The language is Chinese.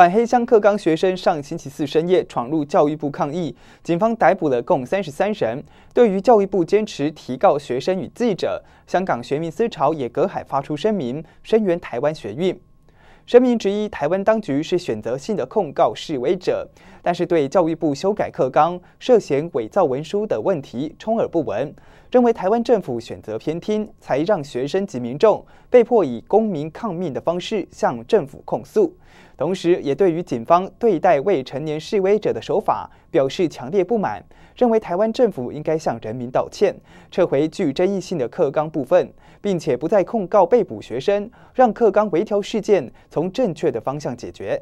反黑箱克刚学生上星期四深夜闯入教育部抗议，警方逮捕了共三十三人。对于教育部坚持提告学生与记者，香港学民思潮也隔海发出声明声援台湾学运。声明之一，台湾当局是选择性的控告示威者。但是对教育部修改课纲涉嫌伪造文书的问题充耳不闻，认为台湾政府选择偏听，才让学生及民众被迫以公民抗命的方式向政府控诉。同时，也对于警方对待未成年示威者的手法表示强烈不满，认为台湾政府应该向人民道歉，撤回具争议性的课纲部分，并且不再控告被捕学生，让课纲微调事件从正确的方向解决。